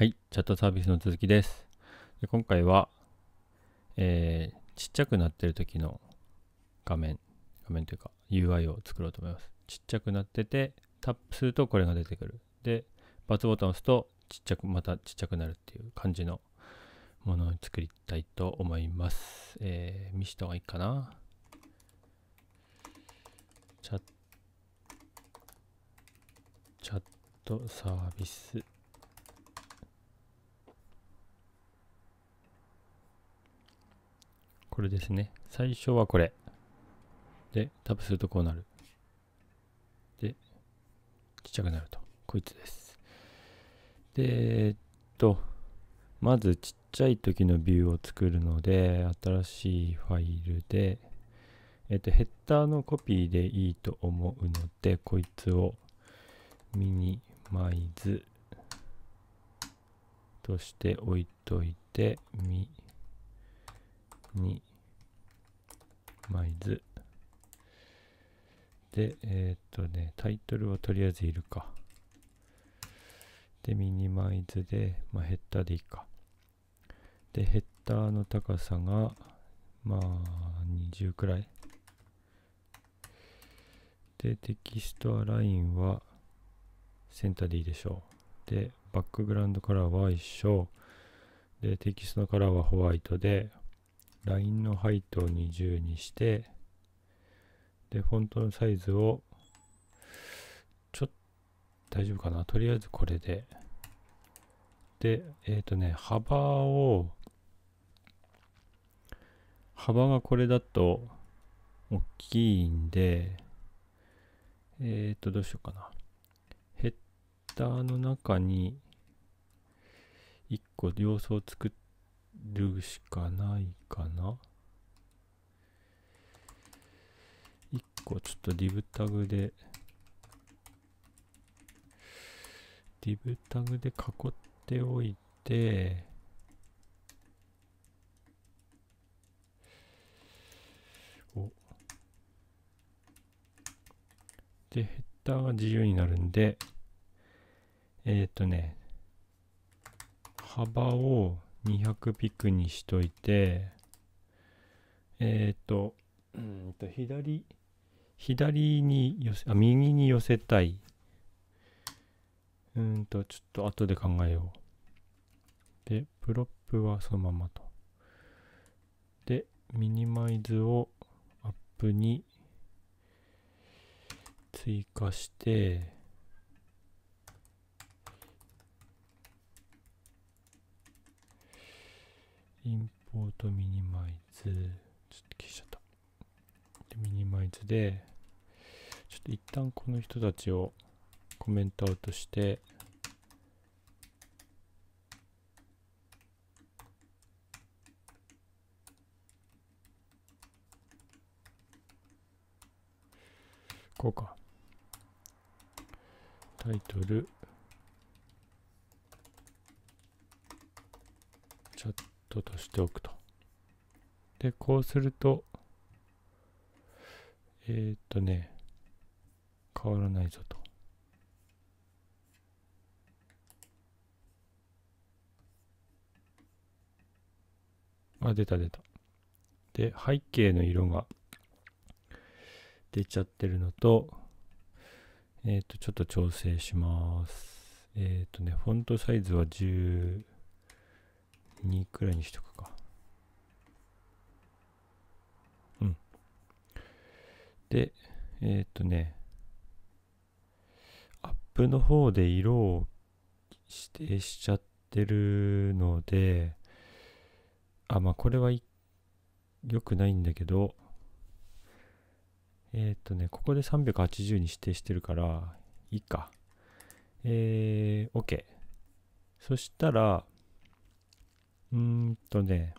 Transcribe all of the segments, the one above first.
はい、チャットサービスの続きです。で今回は、えー、ちっちゃくなってる時の画面、画面というか UI を作ろうと思います。ちっちゃくなってて、タップするとこれが出てくる。で、バツボタンを押すと、ちっちゃく、またちっちゃくなるっていう感じのものを作りたいと思います。えー、見した方がいいかな。チャット、チャットサービス。これですね。最初はこれ。で、タップするとこうなる。で、ちっちゃくなると。こいつです。で、えっと、まずちっちゃい時のビューを作るので、新しいファイルで、えっと、ヘッダーのコピーでいいと思うので、こいつをミニマイズとして置いといて、ミニマイズ。で、えっ、とね、タイトルはとりあえずいるか。で、ミニマイズで、まあ、ヘッダーでいいか。で、ヘッダーの高さが、まあ、20くらい。で、テキストアラインは、センターでいいでしょう。で、バックグラウンドカラーは一緒。で、テキストのカラーはホワイトで、LINE のハイトを20にして、で、フォントのサイズを、ちょっと大丈夫かな。とりあえずこれで。で、えっ、ー、とね、幅を、幅がこれだと大きいんで、えっ、ー、と、どうしようかな。ヘッダーの中に、1個様子を作って、るしかないかな。1個ちょっと div タグで、div タグで囲っておいて、お。で、ヘッダーが自由になるんで、えっ、ー、とね、幅を200ピクにしといて、えっ、ー、と、うんと、左、左に寄せ、あ、右に寄せたい。うんと、ちょっと後で考えよう。で、プロップはそのままと。で、ミニマイズをアップに追加して、インポートミニマイズ、ちょっと消しちゃった。で、ミニマイズで、ちょっと一旦この人たちをコメントアウトして、こうか。タイトル、トとしておくと。で、こうすると、えー、っとね、変わらないぞと。あ、出た出た。で、背景の色が出ちゃってるのと、えっ、ー、と、ちょっと調整します。えっ、ー、とね、フォントサイズは10、2くらいにしとくか。うん。で、えー、っとね、アップの方で色を指定しちゃってるので、あ、まあこれは良くないんだけど、えー、っとね、ここで380に指定してるから、いいか。えー、OK。そしたら、うんとね、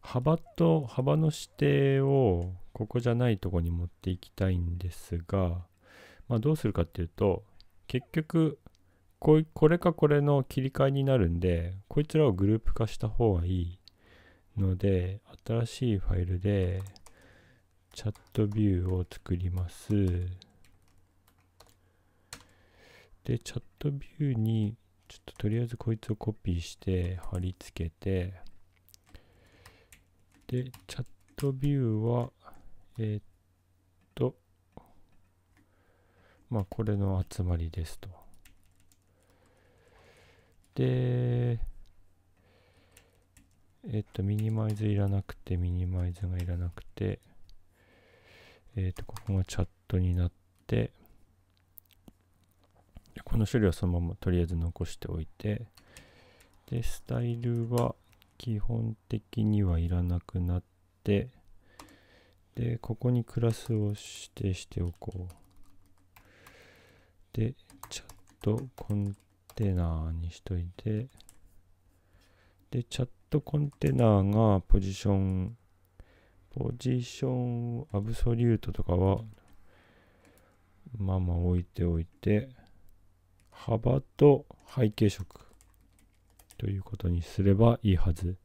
幅と幅の指定をここじゃないとこに持っていきたいんですが、まあ、どうするかっていうと結局これかこれの切り替えになるんでこいつらをグループ化した方がいいので新しいファイルでチャットビューを作りますでチャットビューにちょっととりあえずこいつをコピーして貼り付けて、で、チャットビューは、えー、っと、まあ、これの集まりですと。で、えっと、ミニマイズいらなくて、ミニマイズがいらなくて、えっと、ここがチャットになって、この処理はそのままとりあえず残しておいて、で、スタイルは基本的にはいらなくなって、で、ここにクラスを指定しておこう。で、チャットコンテナーにしといて、で、チャットコンテナーがポジション、ポジション、アブソリュートとかは、まあまあ置いておいて、幅と背景色ということにすればいいはず。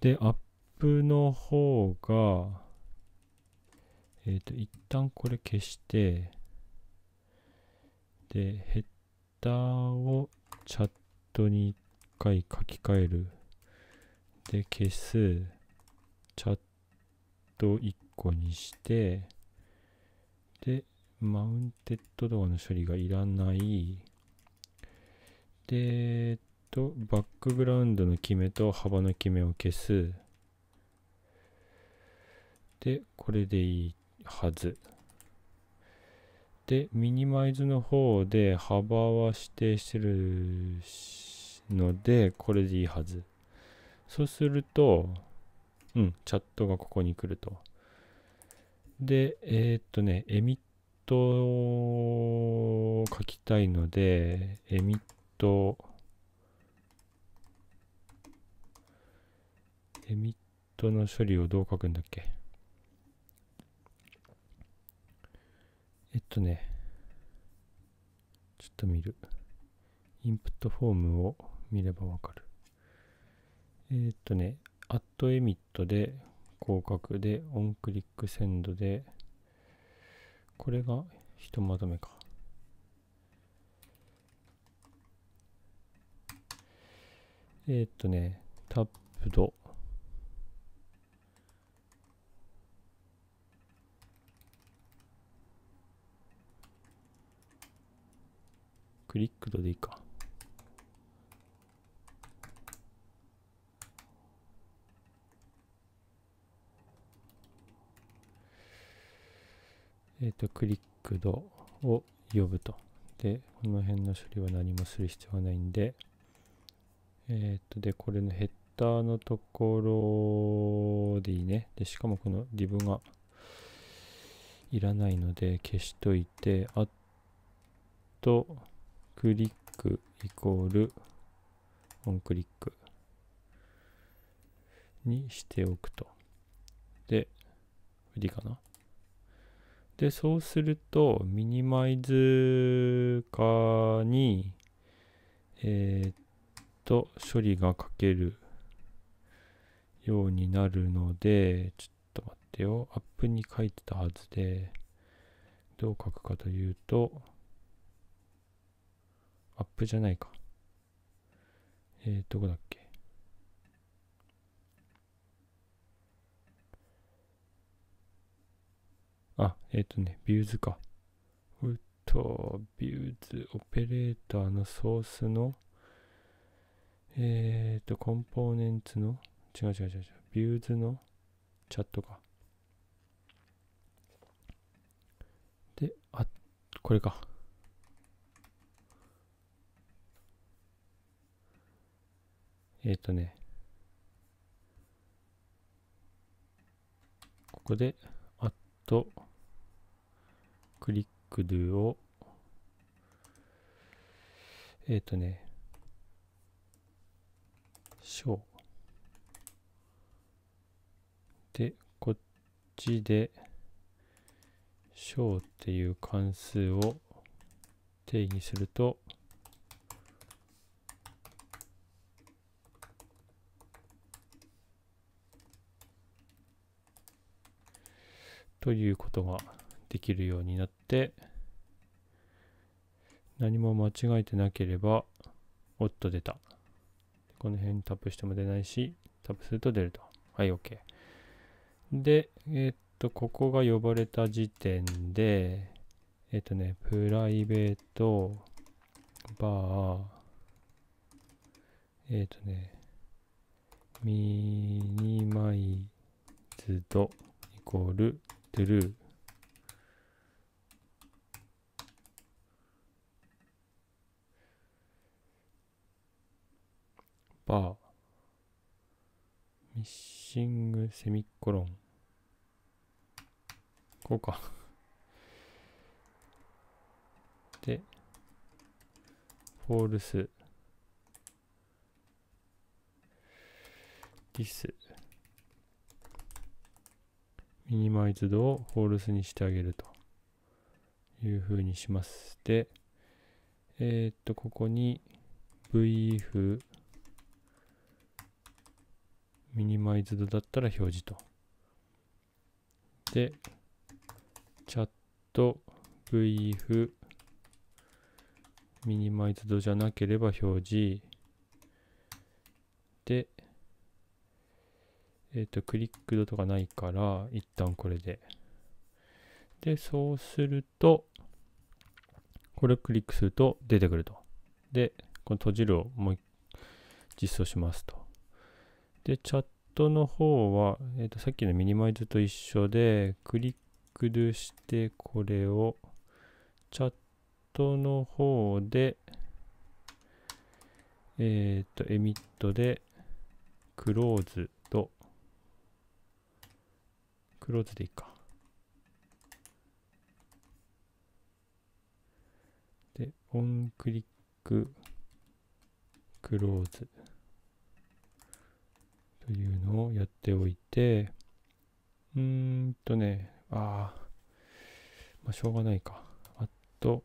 で、アップの方が、えっ、ー、と、一旦これ消して、で、ヘッダーをチャットに一回書き換える。で、消す。チャット1個にして、マウンテッドドアの処理がいらない。で、えっと、バックグラウンドの決めと幅の決めを消す。で、これでいいはず。で、ミニマイズの方で幅は指定してるので、これでいいはず。そうすると、うん、チャットがここに来ると。で、えー、っとね、エミットを書きたいので、エミット、エミットの処理をどう書くんだっけえっとね、ちょっと見る。インプットフォームを見ればわかる。えっとね、アットエミットで広角で、オンクリックセンドで、これがひとまとめかえー、っとねタップドクリックドでいいかとクリックドを呼ぶと。で、この辺の処理は何もする必要はないんで、えっ、ー、と、で、これのヘッダーのところでいいね。で、しかもこのリブがいらないので消しといて、あと、クリックイコールオンクリックにしておくと。で、無理かな。でそうするとミニマイズ化にえー、っと処理がかけるようになるのでちょっと待ってよアップに書いてたはずでどう書くかというとアップじゃないかえー、どこだっけあ、えっ、ー、とね、ビューズか。ウッド、ビューズ、オペレーターのソースの、えっ、ー、と、コンポーネンツの、違う違う違う違う、ビューズのチャットか。で、あ、これか。えっ、ー、とね、ここで、あと、クリック d を、えっ、ー、とね、ショー。で、こっちで、ショーっていう関数を定義すると、ということができるようになって何も間違えてなければおっと出たこの辺タップしても出ないしタップすると出るとはい OK でえー、っとここが呼ばれた時点でえー、っとねプライベートバーえー、っとねミニマイズドイコールトゥルーー、ミッシングセミコロン。こうかで、フォールス、ディス、ミニマイズドをフォールスにしてあげるというふうにします。で、えー、っと、ここに vf ミニマイズドだったら表示と。で、チャット、VF、ミニマイズドじゃなければ表示。で、えっ、ー、と、クリックドとかないから、一旦これで。で、そうすると、これをクリックすると出てくると。で、この閉じるをもう実装しますと。で、チャットの方は、えっ、ー、と、さっきのミニマイズと一緒で、クリックでして、これを、チャットの方で、えっ、ー、と、エミットで、クローズと、クローズでいいか。で、オンクリック、クローズ。ていうのをやっておいて、うーんとね、ああ、まあ、しょうがないか。あと、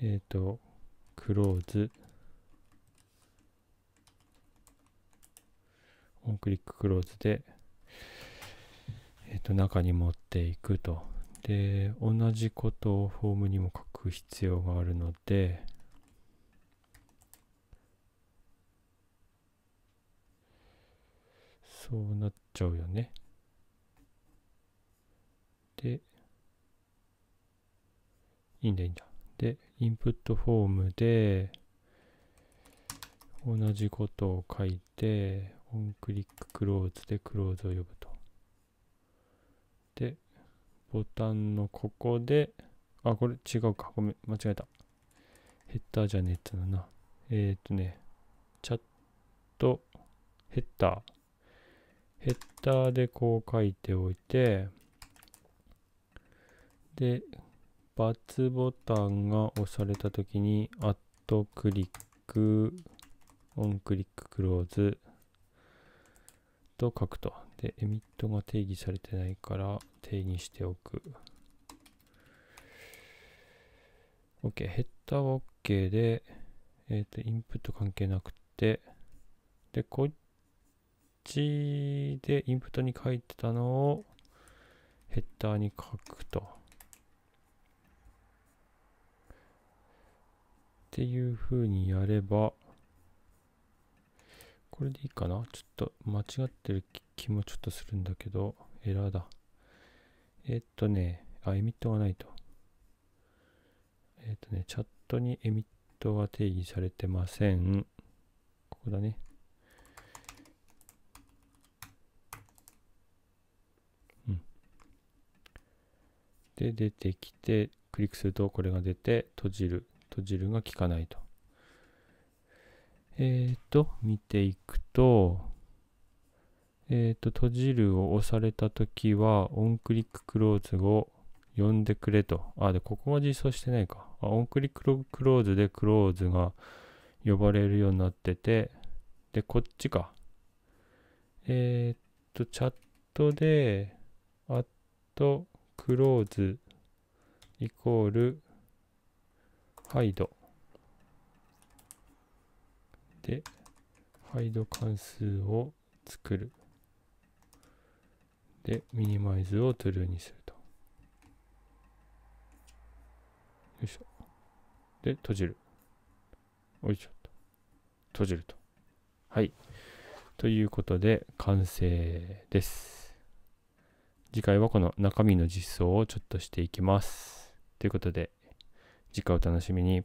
えっ、ー、と、クローズ、オンクリッククローズで、えっ、ー、と、中に持っていくと。で、同じことをフォームにも書く必要があるので、そうなっちゃうよね。で、いいんだいいんだ。で、インプットフォームで、同じことを書いて、オンクリッククローズでクローズを呼ぶと。で、ボタンのここで、あ、これ違うか。ごめん、間違えた。ヘッダーじゃねえってのな。えっ、ー、とね、チャットヘッダー。ヘッダーでこう書いておいて、で、バツボタンが押されたときに、アットクリック、オンクリッククローズと書くと。で、エミットが定義されてないから定義しておく。OK、ヘッダーは OK で、えっ、ー、と、インプット関係なくて、で、こいッでインプットに書いてたのをヘッダーに書くと。っていうふうにやれば、これでいいかなちょっと間違ってる気もちょっとするんだけど、エラーだ。えっとね、あ、エミットがないと。えっとね、チャットにエミットが定義されてません。ここだね。で、出てきて、クリックするとこれが出て、閉じる。閉じるが効かないと。えっ、ー、と、見ていくと、えっ、ー、と、閉じるを押されたときは、オンクリッククローズを呼んでくれと。あ、で、ここが実装してないか。あオンクリッククローズでクローズが呼ばれるようになってて、で、こっちか。えっ、ー、と、チャットで、あと、クローズイコールハイドでハイド関数を作るでミニマイズをトゥルーにするとよいしょで閉じるおいしょと閉じるとはいということで完成です次回はこの中身の実装をちょっとしていきます。ということで、次回お楽しみに。